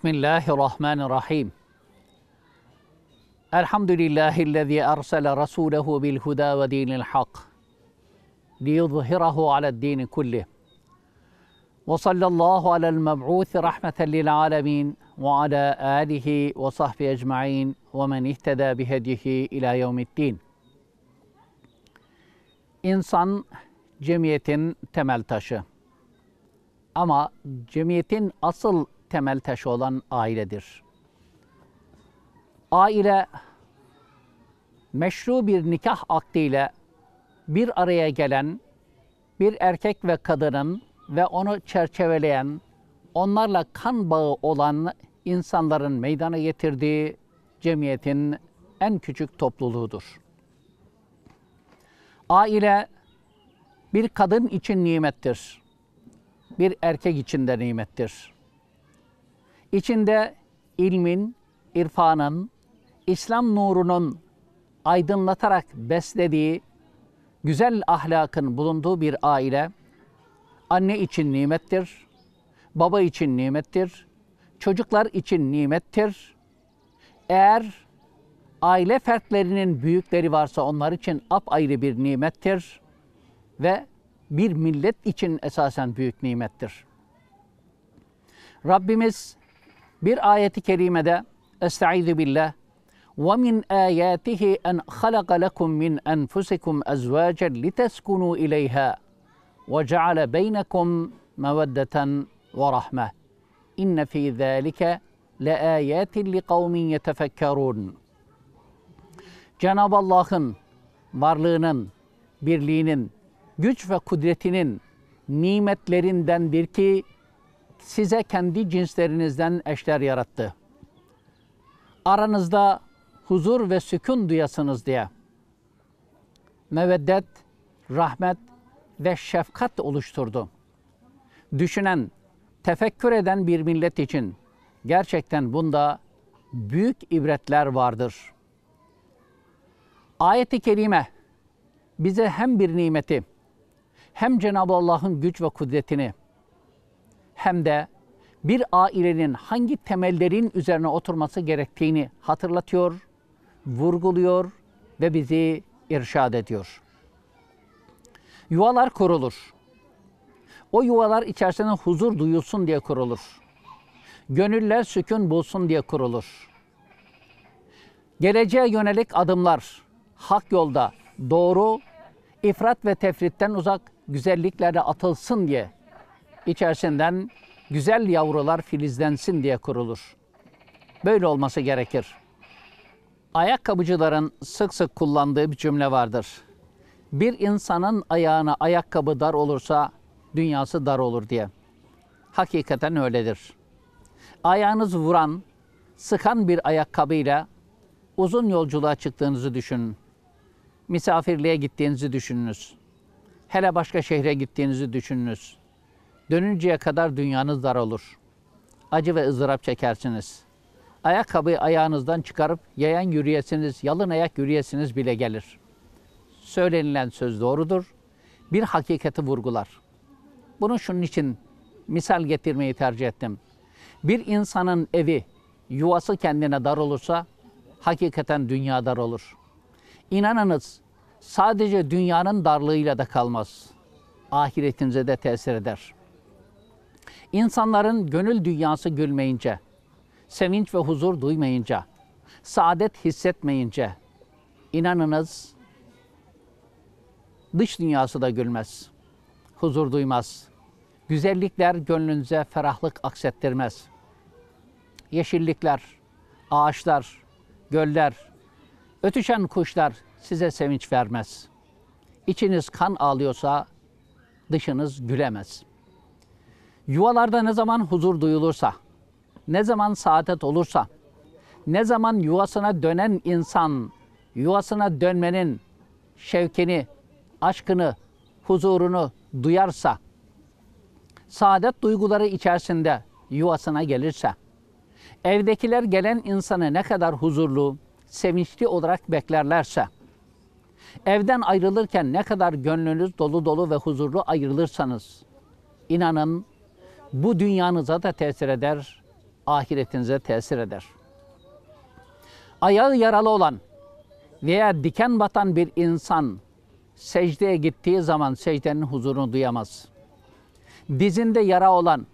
بسم الله الرحمن الرحيم الحمد لله الذي أرسل رسوله بالهدى ودين الحق ليظهره على الدين كله وصلى الله على المبعوث رحمة للعالمين وعلى آله وصحبه أجمعين ومن اهتدى بهديه إلى يوم الدين İnsan cemiyetin temel taşı. Ama cemiyetin asıl temel taşı olan ailedir. Aile meşru bir nikah akdiyle bir araya gelen bir erkek ve kadının ve onu çerçeveleyen, onlarla kan bağı olan insanların meydana getirdiği cemiyetin en küçük topluluğudur. Aile bir kadın için nimettir. Bir erkek için de nimettir. İçinde ilmin, irfanın, İslam nurunun aydınlatarak beslediği güzel ahlakın bulunduğu bir aile anne için nimettir, baba için nimettir, çocuklar için nimettir. Eğer aile fertlerinin büyükleri varsa onlar için apayrı bir nimettir ve bir millet için esasen büyük nimettir. Rabbimiz Bir ayeti kerimede Estaizu billah ومن آياته أن خلق لكم من أنفسكم أزواجا لتسكنوا إليها وجعل بينكم مودة ورحمة إن في ذلك لآيات لقوم yetefekkerun. Cenab-ı Allah'ın varlığının, birliğinin, güç ve kudretinin nimetlerindendir ki size kendi cinslerinizden eşler yarattı. Aranızda huzur ve sükun duyasınız diye. Meveddet, rahmet ve şefkat oluşturdu. Düşünen, tefekkür eden bir millet için gerçekten bunda büyük ibretler vardır. Ayet-i Kerime bize hem bir nimeti hem Cenab-ı Allah'ın güç ve kudretini hem de bir ailenin hangi temellerin üzerine oturması gerektiğini hatırlatıyor, vurguluyor ve bizi irşad ediyor. Yuvalar kurulur. O yuvalar içerisinde huzur duyulsun diye kurulur. Gönüller sükun bulsun diye kurulur. Geleceğe yönelik adımlar hak yolda doğru, ifrat ve tefritten uzak güzelliklere atılsın diye içerisinden güzel yavrular filizlensin diye kurulur. Böyle olması gerekir. Ayakkabıcıların sık sık kullandığı bir cümle vardır. Bir insanın ayağına ayakkabı dar olursa dünyası dar olur diye. Hakikaten öyledir. Ayağınız vuran, sıkan bir ayakkabıyla uzun yolculuğa çıktığınızı düşünün. Misafirliğe gittiğinizi düşününüz. Hele başka şehre gittiğinizi düşününüz. Dönünceye kadar dünyanız dar olur. Acı ve ızdırap çekersiniz. Ayakkabıyı ayağınızdan çıkarıp yayan yürüyesiniz, yalın ayak yürüyesiniz bile gelir. Söylenilen söz doğrudur. Bir hakikati vurgular. Bunu şunun için misal getirmeyi tercih ettim. Bir insanın evi, yuvası kendine dar olursa hakikaten dünya dar olur. İnanınız sadece dünyanın darlığıyla da kalmaz. Ahiretinize de tesir eder.'' İnsanların gönül dünyası gülmeyince, sevinç ve huzur duymayınca, saadet hissetmeyince inanınız dış dünyası da gülmez, huzur duymaz. Güzellikler gönlünüze ferahlık aksettirmez. Yeşillikler, ağaçlar, göller, ötüşen kuşlar size sevinç vermez. İçiniz kan ağlıyorsa dışınız gülemez.'' Yuvalarda ne zaman huzur duyulursa, ne zaman saadet olursa, ne zaman yuvasına dönen insan yuvasına dönmenin şevkini, aşkını, huzurunu duyarsa, saadet duyguları içerisinde yuvasına gelirse, evdekiler gelen insanı ne kadar huzurlu, sevinçli olarak beklerlerse, evden ayrılırken ne kadar gönlünüz dolu dolu ve huzurlu ayrılırsanız, inanın bu dünyanıza da tesir eder, ahiretinize tesir eder. Ayağı yaralı olan veya diken batan bir insan secdeye gittiği zaman secdenin huzurunu duyamaz. Dizinde yara olan,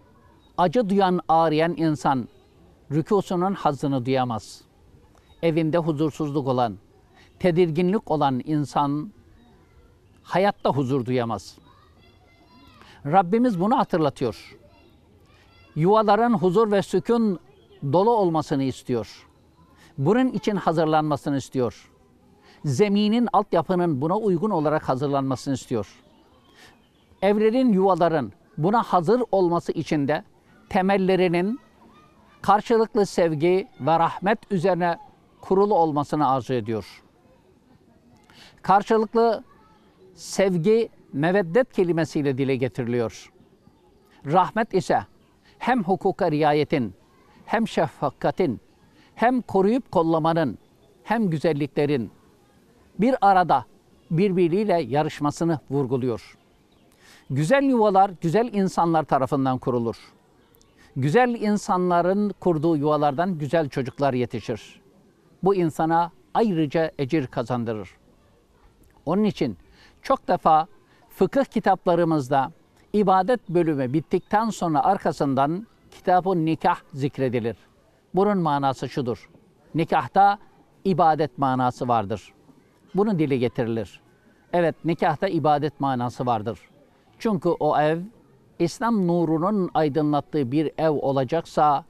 acı duyan, ağrıyan insan rükusunun hazını duyamaz. Evinde huzursuzluk olan, tedirginlik olan insan hayatta huzur duyamaz. Rabbimiz bunu hatırlatıyor yuvaların huzur ve sükun dolu olmasını istiyor. Bunun için hazırlanmasını istiyor. Zeminin, altyapının buna uygun olarak hazırlanmasını istiyor. Evlerin, yuvaların buna hazır olması için de temellerinin karşılıklı sevgi ve rahmet üzerine kurulu olmasını arzu ediyor. Karşılıklı sevgi meveddet kelimesiyle dile getiriliyor. Rahmet ise hem hukuka riayetin, hem şefkatin, hem koruyup kollamanın, hem güzelliklerin bir arada birbiriyle yarışmasını vurguluyor. Güzel yuvalar güzel insanlar tarafından kurulur. Güzel insanların kurduğu yuvalardan güzel çocuklar yetişir. Bu insana ayrıca ecir kazandırır. Onun için çok defa fıkıh kitaplarımızda İbadet bölümü bittikten sonra arkasından kitabın nikah zikredilir. Bunun manası şudur. Nikahta ibadet manası vardır. Bunu dile getirilir. Evet nikahta ibadet manası vardır. Çünkü o ev İslam nurunun aydınlattığı bir ev olacaksa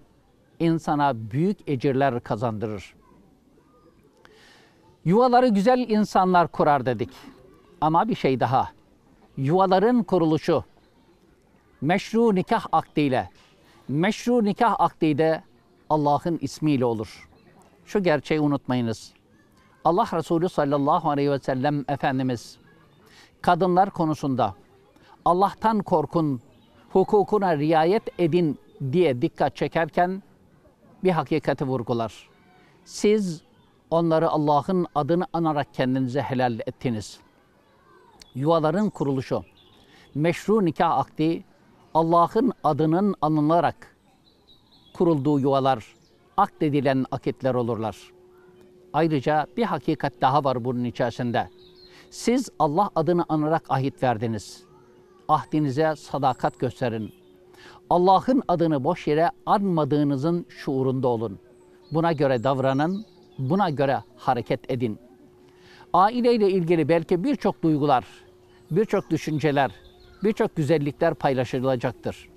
insana büyük ecirler kazandırır. Yuvaları güzel insanlar kurar dedik. Ama bir şey daha. Yuvaların kuruluşu meşru nikah akdiyle, meşru nikah akdi de Allah'ın ismiyle olur. Şu gerçeği unutmayınız. Allah Resulü sallallahu aleyhi ve sellem Efendimiz kadınlar konusunda Allah'tan korkun, hukukuna riayet edin diye dikkat çekerken bir hakikati vurgular. Siz onları Allah'ın adını anarak kendinize helal ettiniz. Yuvaların kuruluşu, meşru nikah akdi Allah'ın adının anılarak kurulduğu yuvalar, akdedilen akitler olurlar. Ayrıca bir hakikat daha var bunun içerisinde. Siz Allah adını anarak ahit verdiniz. Ahdinize sadakat gösterin. Allah'ın adını boş yere anmadığınızın şuurunda olun. Buna göre davranın, buna göre hareket edin. Aileyle ilgili belki birçok duygular, birçok düşünceler, birçok güzellikler paylaşılacaktır.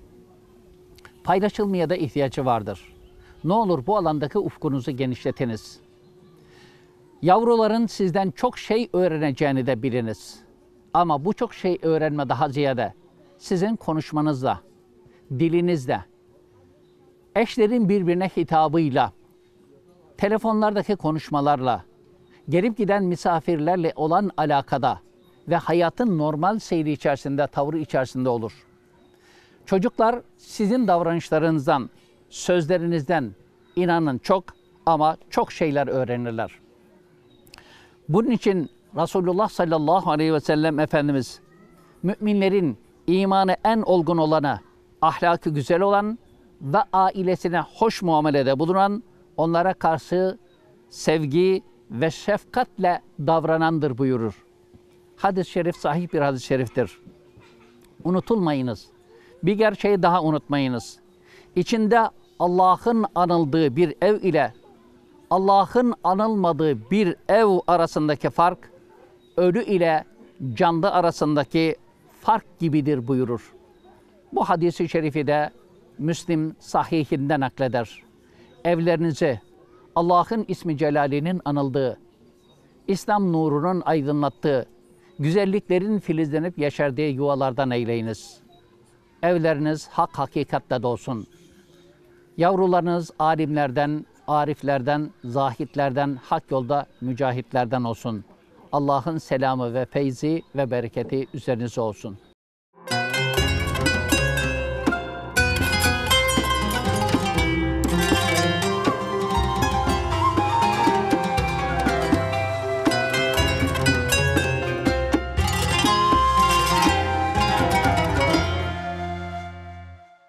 Paylaşılmaya da ihtiyacı vardır. Ne olur bu alandaki ufkunuzu genişletiniz. Yavruların sizden çok şey öğreneceğini de biliniz. Ama bu çok şey öğrenme daha ziyade sizin konuşmanızla, dilinizle, eşlerin birbirine hitabıyla, telefonlardaki konuşmalarla, gelip giden misafirlerle olan alakada ve hayatın normal seyri içerisinde, tavrı içerisinde olur. Çocuklar sizin davranışlarınızdan, sözlerinizden inanın çok ama çok şeyler öğrenirler. Bunun için Resulullah sallallahu aleyhi ve sellem Efendimiz müminlerin imanı en olgun olana, ahlakı güzel olan ve ailesine hoş muamelede bulunan, onlara karşı sevgi ve şefkatle davranandır buyurur. Hadis-i şerif sahih bir hadis-i şeriftir. Unutulmayınız. Bir gerçeği daha unutmayınız. İçinde Allah'ın anıldığı bir ev ile Allah'ın anılmadığı bir ev arasındaki fark ölü ile canlı arasındaki fark gibidir buyurur. Bu hadisi şerifi de Müslim sahihinden nakleder. Evlerinizi Allah'ın ismi celalinin anıldığı, İslam nurunun aydınlattığı, Güzelliklerin filizlenip yaşardığı yuvalardan eyleyiniz. Evleriniz hak hakikatte dolsun. Yavrularınız alimlerden, ariflerden, zahitlerden, hak yolda mücahitlerden olsun. Allah'ın selamı ve feyzi ve bereketi üzerinize olsun.''